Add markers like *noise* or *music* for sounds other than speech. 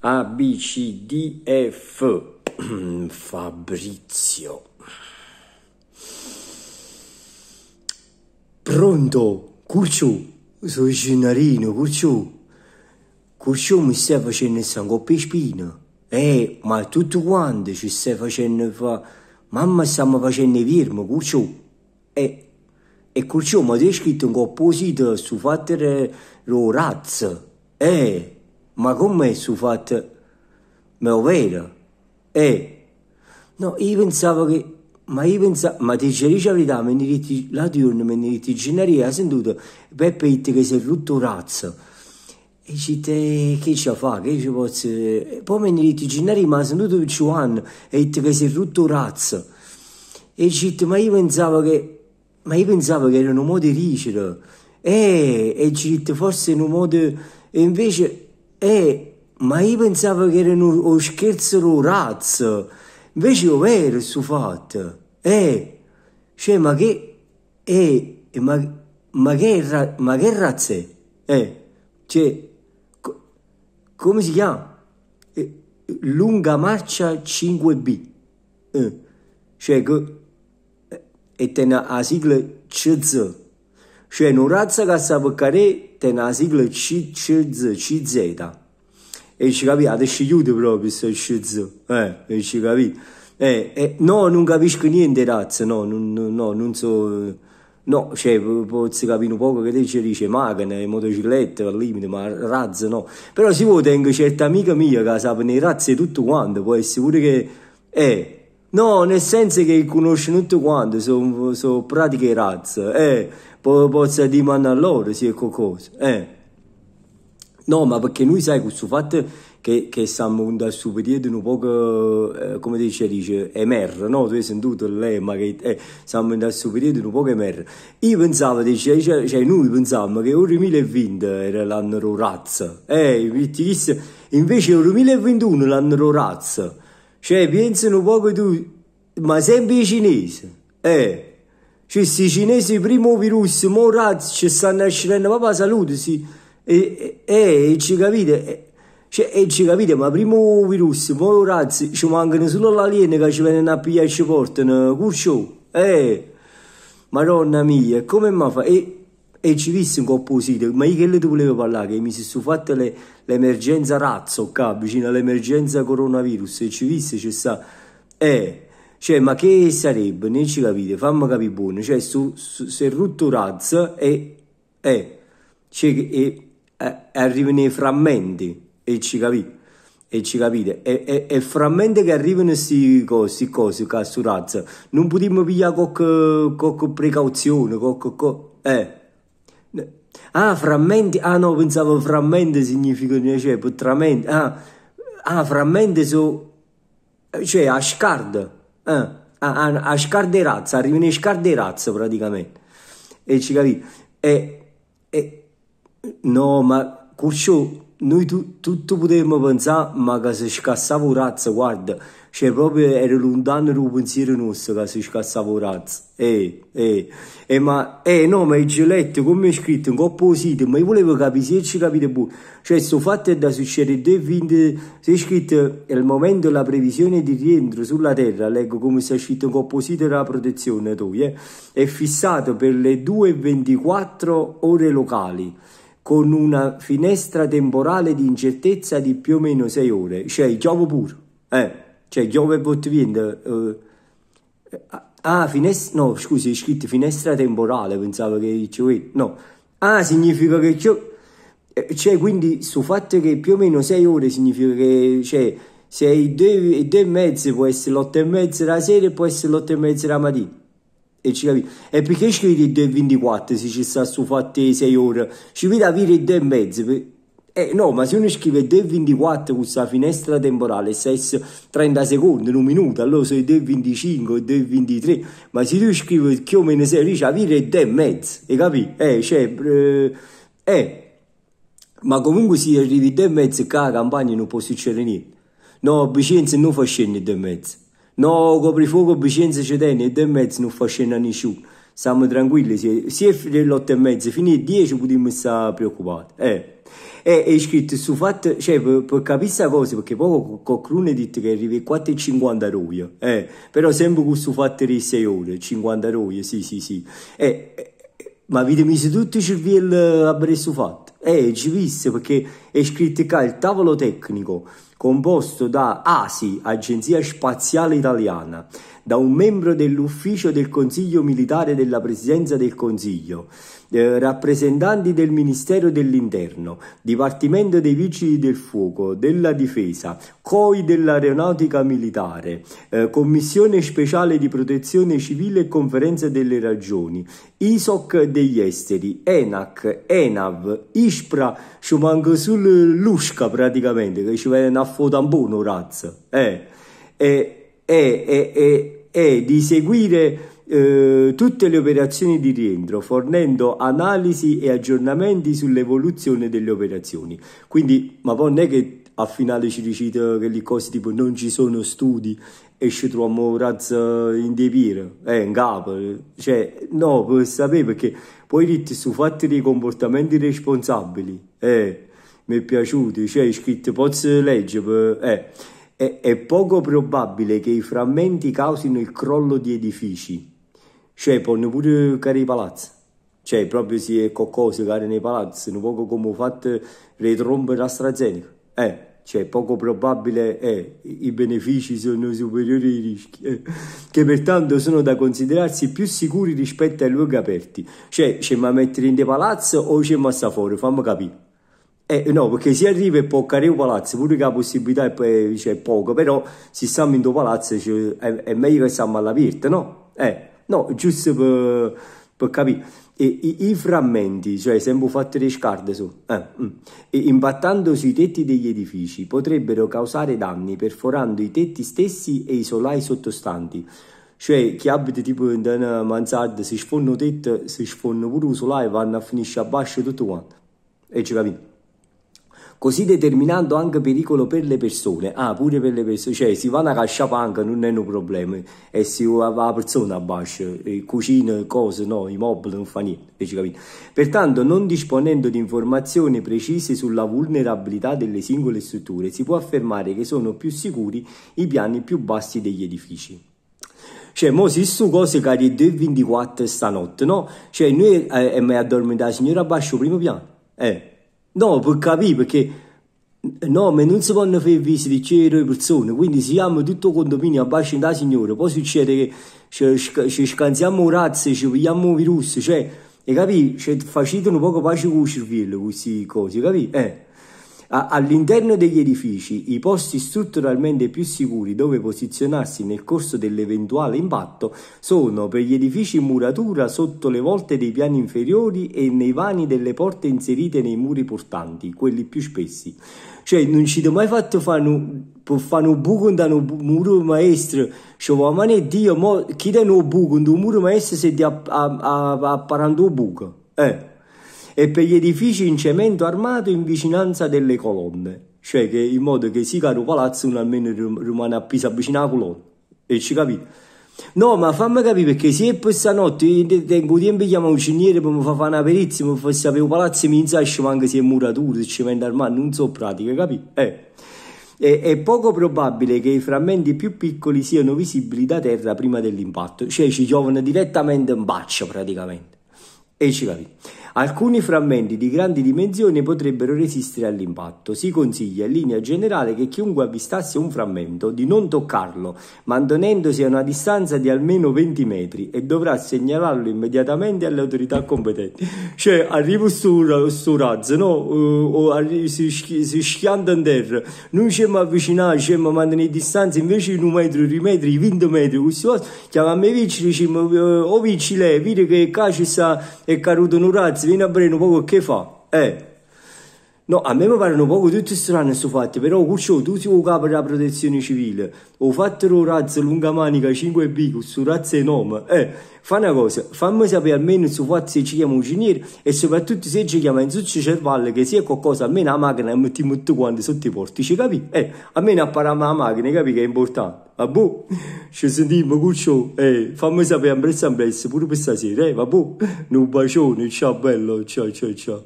A, B, C, D, F. *clears throat* Fabrizio. Pronto, Curciù, sono Gennarino, Curciù. Curciù mi stai facendo sangoppe spina. Eh, ma tutto quanto ci stai facendo fa... Mamma stiamo facendo firma, Curciù. Eh, e Curciù mi hai scritto un composito su fattere lo razzo. Eh... Ma come è su fatto? Me lo vero? Eh. No, io pensavo che... Ma io pensavo... Ma ti dice la verità, mi diritti... La diurna, mi diritti generia, ha sentito? Peppe Itti che si è rotto un razzo. E ci te... Che ci fa? Che ci posso... Poi mi diritti generia, ma ha sentito che ci Giovanni e Itti che si è rotto un razzo. E ci te... Ma io pensavo che... Ma io pensavo che erano modi modo Eh, e ci forse in un modo... E invece eh, ma io pensavo che era uno scherzo di razza, invece è vero questo fatto. Eh, cioè, ma che, e, ma, ma che, ma che razza è? Eh, cioè, co, come si chiama? E, lunga marcia 5B. E, cioè, che, e te la sigla CZ. Cioè, una razza che sa per mette una sigla CCZ, CZ. E ci capì, adesso chiude proprio questo CZ. Eh, e ci capì. Eh, eh, no, non capisco niente, razza, no, non, no, non so... No, cioè, posso capire un poco che lei ci dice macchine, motociclette, al limite, ma razze no. Però si può, tengo certa amica mia che sa ne razze tutto quanto, può essere pure che... Eh, No, nel senso che conoscono tutti quanti, sono so pratiche razze, eh, poi posso dimandare a loro se è qualcosa, eh. No, ma perché noi sai questo fatto che, che stiamo in questo periodo un po', eh, come dice, dice, emer, no? Tu hai sentito lei, ma che eh, stiamo in questo periodo un po' emer. Io pensavo, dice, cioè, cioè noi pensavamo che ora 2020 era l'anno razza, eh, invece ora 2021 l'anno razza. Cioè, pensano poco tu, ma sempre i cinesi. Eh. Cioè, se i cinesi primo virus, mo razzi, ci stanno nascendo, papà salute, sì. E, e, eh, e ci capite? Eh, cioè, e ci capite, ma primo virus, mo razzi, ci mancano solo l'alieno che ci vengono a pigliare e ci portano, curcio. Eh. Madonna mia, come ma fa? E, e ci vissi un coppo sito, ma io che le volevo parlare, che mi si sono fatte le, l'emergenza razzo qua, vicino all'emergenza coronavirus, e ci vissi c'è sta, eh, cioè, ma che sarebbe, ne ci capite, fammi capire buono, cioè, su, su, se è rotto razzo e, eh, cioè, e, eh, arrivano i frammenti, e ci capite, e ci capite, e, e, e frammenti che arrivano questi cose, cose qua su razzo, non potremmo pigliare con precauzione, con, eh, Ah, frammenti. Ah, no, pensavo frammenti significa, cioè, putramente. Ah, ah frammenti sono. cioè, a scard. Ah, a, ah, a, ah, a scard di razza, arrivano a scard di razza praticamente. E ci capì? E, e. no, ma. Curcio noi tu, tutto potevamo pensare, ma che si scassava un razzo, guarda, cioè proprio era lontano il pensiero nostro che si scassava un razzo. Eh, eh, eh, ma, eh, no, ma il giletto, come è scritto, un coppo sito, ma io volevo capire se ci capite buono. Cioè, sto fatto è da succedere due quindi, se è scritto, è il momento della previsione di rientro sulla Terra, leggo come sta scritto un coppo sito della protezione, tu, eh, è fissato per le 2.24 ore locali con una finestra temporale di incertezza di più o meno 6 ore, cioè gioco puro, eh, cioè gioco e votviente. Eh. Ah, finestra, no, scusi, è scritto finestra temporale, pensavo che ci no. Ah, significa che gioco, eh, cioè quindi sul fatto che più o meno 6 ore significa che, cioè, se è due e mezzo può essere l'8 e mezza la sera e può essere l'8 e mezza la mattina. E ci capi? E perché scrivi 24 se ci sta su fatte 6 ore? Ci vede avere 2 e mezzo. Eh no, ma se uno scrive 2 24 con questa finestra temporale, se è 30 secondi, un minuto, allora sono 2,25, 23. ma se tu scrivi più o meno 6 ore, ci avere 2 e mezzo, e capi? Eh, cioè, eh, eh. ma comunque se arrivi 2 e mezzo, qua a campagna non può succedere niente. No, Vicenza non fa scendere 2 e mezzo. No, coprifuoco Vicenza Cetene e 10 e mezzo non fa scena nessuno. Siamo tranquilli, se, se è l'8 e mezzo, fino alle 10 potremmo stare preoccupati. Eh. E è scritto su fatto, cioè per, per capire questa cosa, perché poco qualcuno ha detto che arriva 4,50 roia, eh, però sempre con questo fatto di 6 ore, 50 roia, sì sì sì. Eh, eh, ma avete messo tutto il cervello a bere fatto? Eh, ci visse perché è scritto qua il tavolo tecnico composto da ASI, Agenzia Spaziale Italiana, da un membro dell'ufficio del Consiglio Militare della Presidenza del Consiglio, eh, rappresentanti del Ministero dell'Interno, Dipartimento dei Vigili del Fuoco, della Difesa, COI dell'Aeronautica Militare, eh, Commissione Speciale di Protezione Civile e Conferenza delle Ragioni, ISOC degli Esteri, ENAC, ENAV, ISPRA, ci manca solo l'USCA praticamente, che ci viene a fare tampone, razza. Eh, eh, eh, eh, eh, di seguire eh, tutte le operazioni di rientro, fornendo analisi e aggiornamenti sull'evoluzione delle operazioni. Quindi, ma poi non è che a finale ci dicono che le cose tipo non ci sono studi e ci troviamo razza in depire, eh, in capo, cioè, no, per sapere perché poi dite su fatti dei comportamenti responsabili, eh, mi è piaciuto, cioè, scritto, posso leggere, eh, è poco probabile che i frammenti causino il crollo di edifici, cioè, ponno pure cari i palazzi. Cioè, proprio si è coccose care nei palazzi, un poco come ho fatto le trombe AstraZeneca. Eh, cioè, poco probabile eh, i benefici sono superiori ai rischi, eh, che pertanto sono da considerarsi più sicuri rispetto ai luoghi aperti. Cioè, c'è ma mettere in dei palazzi o c'è ma sta fuori, fammi capire. Eh, no, perché si arriva e può caricare un palazzo, pure che la possibilità è, è, è poco, però se stiamo in due palazzi cioè, è, è, meglio che stiamo all'aperto, no? Eh. No, giusto per, per capire. E, i, i, frammenti, cioè sempre fatte le scarde su, eh, mm. impattando sui tetti degli edifici, potrebbero causare danni perforando i tetti stessi e i solai sottostanti. Cioè, chi abita tipo in una mansarda, si sfonno tetto, si sfondano pure i solai, vanno a finire a basso tutto quanto. E ci capito? così determinando anche pericolo per le persone. Ah, pure per le persone, cioè si va a casciare anche, non è un problema, e si va la persona a bascio, cucina, cose, no, i mobili, non fa niente, Pertanto, non disponendo di informazioni precise sulla vulnerabilità delle singole strutture, si può affermare che sono più sicuri i piani più bassi degli edifici. Cioè, mo si su cose cari alle 2.24 stanotte, no? Cioè, noi eh, mi addormenta la signora a bascio primo piano, eh. No, per capire, perché no, ma non si vanno a fare visite, c'è le persone, quindi siamo tutto condominio a bacio da signore, poi succede che ci, ci, ci scansiamo razze, ci vogliamo virus, cioè, hai capito? Cioè, facilitano poco pace con il cervello queste cose, capi? Eh. All'interno degli edifici, i posti strutturalmente più sicuri dove posizionarsi nel corso dell'eventuale impatto sono per gli edifici in muratura sotto le volte dei piani inferiori e nei vani delle porte inserite nei muri portanti, quelli più spessi. Cioè, non ci ti mai fatto fare un, un buco da un muro maestro. Cioè, ma non è Dio, mo, chi da un buco da un muro maestro se ti ha, ha, ha, buco? Eh e per gli edifici in cemento armato in vicinanza delle colonne, cioè che in modo che si caro palazzo non almeno rimane appeso vicino alla colonna. E ci capite? No, ma fammi capire perché se questa notte io tengo tempo di chiamare un ciniere per fare una perizia, per fa sapere un palazzo mi insasce anche se è muratura, se cemento armato, non so pratica, capite? Eh. È, è, poco probabile che i frammenti più piccoli siano visibili da terra prima dell'impatto, cioè ci giovano direttamente in baccia praticamente. E ci capite? Alcuni frammenti di grandi dimensioni potrebbero resistere all'impatto. Si consiglia in linea generale che chiunque avvistasse un frammento di non toccarlo, mantenendosi a una distanza di almeno 20 metri e dovrà segnalarlo immediatamente alle autorità competenti. Cioè, arrivo su, su razzo, no? Eh, o arri- si, si schianta in terra, noi ci siamo avvicinati, ci siamo mantenuti mantenere distanza, invece di un metro, di metri, 20 metri, questo chiama me vicino, diciamo, eh, o oh, vicile, vedi che qua ci sta, è caduto un razzo, Marcelina Breno, Google Kefa. É, No, a me mi parano un po' tutti strani questo fatto, però cuccio tutti o capo della protezione civile, Ho fatto un razzo lunga manica 5 b questo razzo è nome, eh, fa una cosa, fammi sapere almeno questo fatto se ci chiama un ingegnere e soprattutto se ci chiama in succio cervello che sia qualcosa, almeno la macchina e mettiamo tutto quanto sotto i portici, capi? Eh, almeno appariamo la macchina, capi che è importante. Vabbè, ci sentiamo, cuccio, eh, fammi sapere un prezzo pure per stasera, eh, va vabbè, un bacione, ciao bello, ciao ciao ciao.